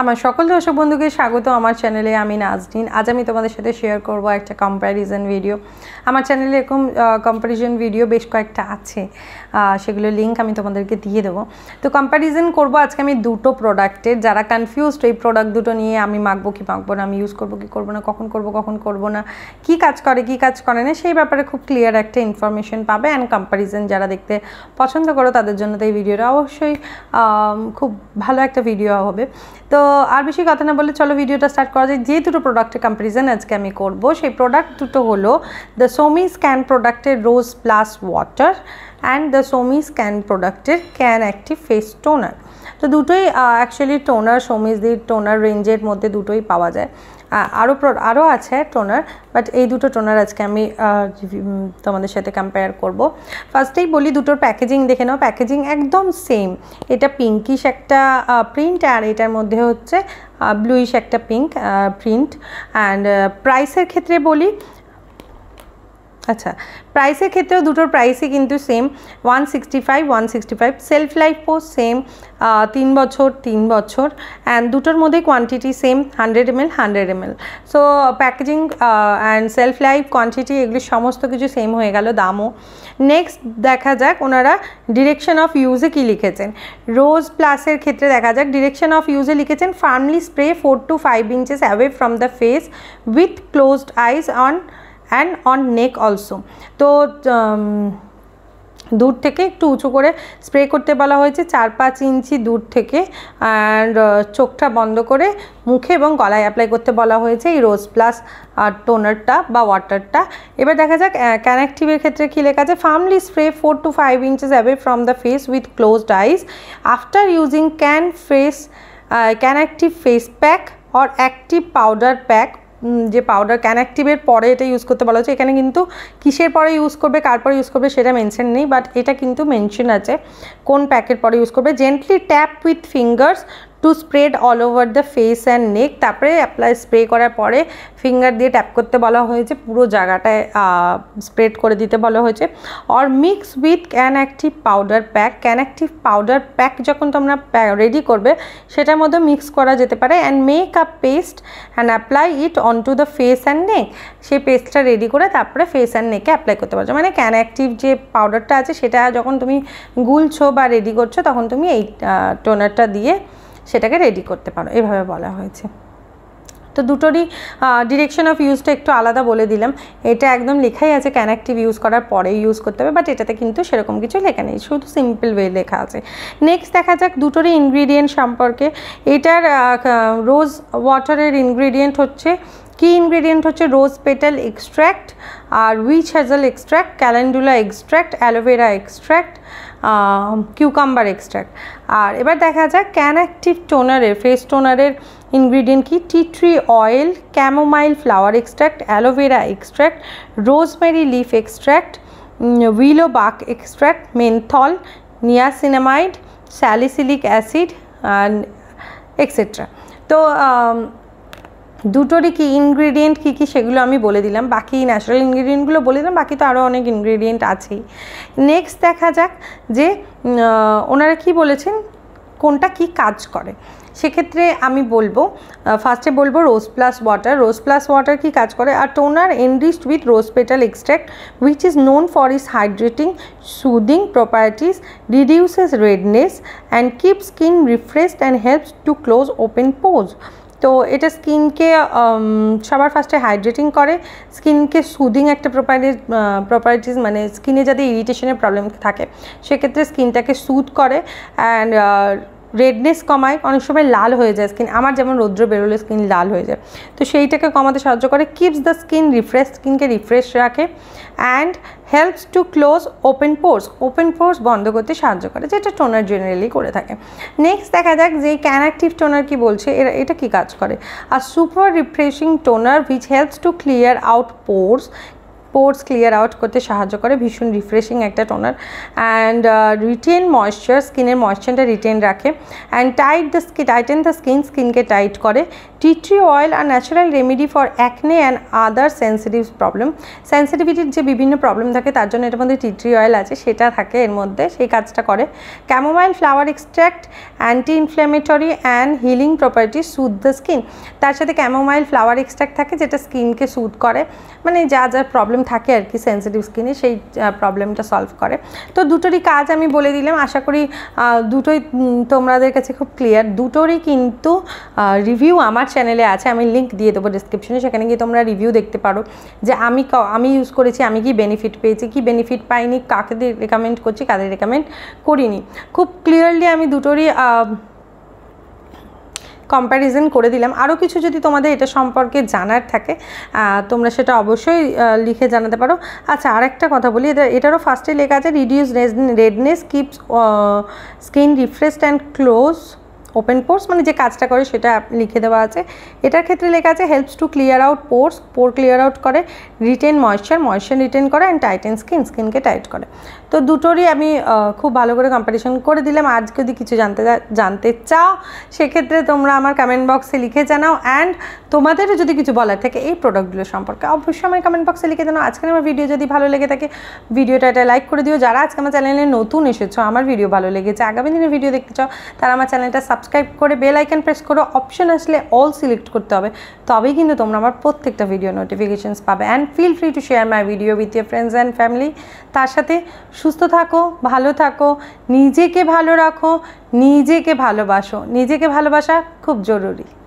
আমার সকল দর্শক বন্ধুকে স্বাগত আমার চ্যানেলে আমি নাজনিন আজ আমি তোমাদের সাথে শেয়ার করব একটা কম্প্যারিজন ভিডিও আমার চ্যানেলে এরকম কম্প্যারিজন ভিডিও বেশ কয়েকটা আছে সেগুলো লিঙ্ক আমি তোমাদেরকে দিয়ে দেবো তো কম্প্যারিজন করব আজকে আমি দুটো প্রোডাক্টের যারা কনফিউজড এই প্রোডাক্ট দুটো নিয়ে আমি মাখবো কি মাখবো না আমি ইউজ করবো কি করবো না কখন করব কখন করব না কি কাজ করে কি কাজ করে না সেই ব্যাপারে খুব ক্লিয়ার একটা ইনফরমেশন পাবে অ্যান্ড কম্প্যারিজন যারা দেখতে পছন্দ করো তাদের জন্য তো এই ভিডিওটা অবশ্যই খুব ভালো একটা ভিডিও হবে তো আর বেশি কথা না বলে চলো ভিডিওটা স্টার্ট করা যায় যে দুটো প্রোডাক্টের কম্পারিজন আজকে আমি করব সেই প্রোডাক্ট দুটো হলো দ্য সোমি স্ক্যান প্রোডাক্টের rose plus water and the Soumi's can প্রোডাক্টের ক্যান অ্যাক্টিভ ফেস টোনার তো দুটোই অ্যাকচুয়ালি টোনার দি টোনার রেঞ্জের মধ্যে দুটোই পাওয়া যায় আরও আরও আছে টোনার বাট এই দুটো টোনার আজকে আমি তোমাদের সাথে কম্পেয়ার করব ফার্স্টেই বলি দুটোর প্যাকেজিং দেখে নাও প্যাকেজিং একদম সেম এটা পিঙ্কিশ একটা প্রিন্ট আর এটার মধ্যে হচ্ছে ব্লুইশ একটা পিঙ্ক প্রিন্ট অ্যান্ড প্রাইসের ক্ষেত্রে বলি আচ্ছা প্রাইসের ক্ষেত্রেও দুটোর প্রাইসই কিন্তু same one sixty five one sixty five shelf same তিন বছর তিন বছর অ্যান্ড দুটোর মধ্যে quantity same hundred L hundred L so packaging and shelf life quantity এগুলি সমস্ত কিছু সেম হয়ে গেল দামও নেক্সট দেখা যাক ওনারা ডিরেকশন অফ ইউজে কি লিখেছেন রোজ প্লাসের ক্ষেত্রে দেখা যাক ডিরেকশন অফ ইউজে লিখেছেন firmly spray four to five inches away from the face with closed eyes on and on neck also তো দূর থেকে একটু উঁচু করে স্প্রে করতে বলা হয়েছে চার পাঁচ ইঞ্চি দূর থেকে অ্যান্ড চোখটা বন্ধ করে মুখে এবং গলায় অ্যাপ্লাই করতে বলা হয়েছে এই রোজ প্লাস টোনারটা বা ওয়াটারটা এবার দেখা যাক ক্যানাক্টিভের ক্ষেত্রে কী লেখা আছে firmly spray four to five inches away from the face with closed eyes after using can face can face pack or active powder pack যে পাউডার ক্যান অ্যাক্টিভের পরে এটা ইউজ করতে বলা হচ্ছে এখানে কিন্তু কিসের পরে ইউজ করবে কার পরে ইউজ করবে সেটা মেনশন নেই বাট এটা কিন্তু মেনশন আছে কোন প্যাকের পরে ইউজ করবে gently tap with fingers to spread all over the face and neck তারপরে অ্যাপ্লাই স্প্রে করার পরে ফিঙ্গার দিয়ে ট্যাপ করতে বলা হয়েছে পুরো জায়গাটায় স্প্রেড করে দিতে বলা হয়েছে or mix with can active powder pack can active powder pack যখন তোমরা রেডি করবে সেটার মধ্যে মিক্স করা যেতে পারে and make up paste and apply it on to the face and neck সেই পেস্টটা রেডি করে তারপরে ফেস অ্যান্ড নেকে অ্যাপ্লাই করতে পারছো মানে ক্যান অ্যাক্টিভ যে পাউডারটা আছে সেটা যখন তুমি গুলছো বা রেডি করছো তখন তুমি এই টোনারটা দিয়ে সেটাকে রেডি করতে পারো এভাবে বলা হয়েছে তো দুটোরই ডিরেকশন অফ ইউজটা একটু আলাদা বলে দিলাম এটা একদম লেখাই আছে কানেক্টিভ ইউজ করার পরে ইউজ করতে হবে বাট এটাতে কিন্তু সেরকম কিছু লেখা নেই শুধু সিম্পল ওয়ে লেখা আছে নেক্সট দেখা যাক দুটোরই ইনগ্রিডিয়েন্ট সম্পর্কে এটার রোজ ওয়াটারের ইনগ্রিডিয়েন্ট হচ্ছে কি ইনগ্রিডিয়েন্ট হচ্ছে রোজ পেটাল এক্সট্র্যাক্ট আর witch hazel extract calendula extract aloe vera extract cucumber extract আর এবার দেখা যাক ক্যান অ্যাক্টিভ টোনারের ফেস টোনারের ইনগ্রিডিয়েন্ট কি tea tree oil chamomile flower extract aloe vera extract rosemary leaf extract willow bark extract menthol niacinamide salicylic acid etcetera তো দুটোরই কি ইনগ্রিডিয়েন্ট কী কী সেগুলো আমি বলে দিলাম বাকি ন্যাচারাল ইনগ্রিডিয়েন্টগুলো বলে দিলাম বাকি তো আরও অনেক ইনগ্রিডিয়েন্ট আছেই নেক্সট দেখা যাক যে ওনারা কি বলেছেন কোনটা কি কাজ করে সেক্ষেত্রে আমি বলবো ফার্স্টে বলবো rose plus water rose plus water কি কাজ করে আর toner enriched with rose petal extract which is known for its hydrating soothing properties reduces redness and keep skin refreshed and helps to close open pores তো এটা স্কিনকে সবার ফার্স্টে hydrating করে স্কিনকে সুদিং একটা প্রপার্টি প্রপার্টিস মানে স্কিনে যাতে ইরিটেশনের প্রবলেম থাকে সেক্ষেত্রে স্কিনটাকে সুদ করে অ্যান্ড রেডনেস কমায় অনেক সময় লাল হয়ে যায় স্কিন আমার যেমন রৌদ্র বেরোলে স্কিন লাল হয়ে যায় তো সেইটাকে কমাতে সাহায্য করে কিপস দ্য স্কিন রিফ্রেশ স্কিনকে রিফ্রেশ রাখে and helps to close open pores open pores বন্ধ করতে সাহায্য করে যেটা টোনার জেনারেলি করে থাকে নেক্সট দেখা যাক যে ক্যান অ্যাক্টিভ টোনার কি বলছে এরা এটা কি কাজ করে আর super refreshing toner which helps to clear out pores pores clear out করতে সাহায্য করে ভীষণ রিফ্রেশিং একটা টোনার অ্যান্ড রিটেন ময়শ্চার স্কিনের ময়শ্চারটা রিটেন রাখে and tight the skin tighten the skin স্কিনকে টাইট করে টি ট্রি অয়েল আর natural remedy for acne and other sensitive problem সেন্সিটিভিটির যে বিভিন্ন প্রবলেম থাকে তার জন্য এটার মধ্যে টি ট্রি অয়েল আছে সেটা থাকে এর মধ্যে সেই কাজটা করে chamomile flower extract anti inflammatory and healing property soothe the skin তার সাথে ক্যামোমাইল ফ্লাওয়ার এক্সট্র্যাক্ট থাকে যেটা স্কিনকে সুদ করে মানে যা যা প্রবলেম থাকে আর কি সেন্সিটিভ স্কিনে সেই প্রবলেমটা সলভ করে তো দুটোরই কাজ আমি বলে দিলাম আশা করি দুটোই তোমাদের কাছে খুব ক্লিয়ার দুটোরই কিন্তু রিভিউ আমার চ্যানেলে আছে আমি লিঙ্ক দিয়ে দেবো ডিসক্রিপশনে সেখানে গিয়ে তোমরা রিভিউ দেখতে পারো যে আমি আমি ইউজ করেছি আমি কি বেনিফিট পেয়েছি কি বেনিফিট পাইনি কাকে রেকমেন্ড করছি কাদের রেকমেন্ড করিনি খুব ক্লিয়ারলি আমি দুটোরই কম্প্যারিজন করে দিলাম আরও কিছু যদি তোমাদের এটা সম্পর্কে জানার থাকে তোমরা সেটা অবশ্যই লিখে জানাতে পারো আচ্ছা আরেকটা কথা বলি এটা এটারও ফার্স্টে লেখা আছে reduce redness keeps skin refreshed and close open pores মানে যে কাজটা করে সেটা লিখে দেওয়া আছে এটার ক্ষেত্রে লেখা আছে helps to clear out pores pore clear out করে রিটেন ময়েশ্চার ময়েশ্চার রিটেন করে অ্যান্ড টাইটেন স্কিন স্কিনকে টাইট করে তো দুটোরই আমি খুব ভালো করে কম্পিটিশন করে দিলাম আজ যদি কিছু জানতে জানতে চাও সেক্ষেত্রে তোমরা আমার কমেন্ট বক্সে লিখে জানাও অ্যান্ড তোমাদেরও যদি কিছু বলার থাকে এই প্রোডাক্টগুলো সম্পর্কে অবশ্যই আমার কমেন্ট বক্সে লিখে জানাও আজকের আমার ভিডিও যদি ভালো লেগে থাকে ভিডিওটা এটা লাইক করে দিও যারা আজকে আমার চ্যানেলে নতুন এসেছো আমার ভিডিও ভালো লেগেছে আগামী দিনে ভিডিও দেখতে চাও তারা আমার চ্যানেলটা সাবস্ক্রাইব সাবস্ক্রাইব করে বেল আইকন প্রেস করে অপশন আসলে অল সিলেক্ট করতে হবে তবেই কিন্তু তোমরা আমার প্রত্যেকটা ভিডিও নোটিফিকেশানস পাবে and feel free to share my video with your friends and family তার সাথে সুস্থ থাকো ভালো থাকো নিজেকে ভালো রাখো নিজেকে ভালোবাসো নিজেকে ভালোবাসা খুব জরুরি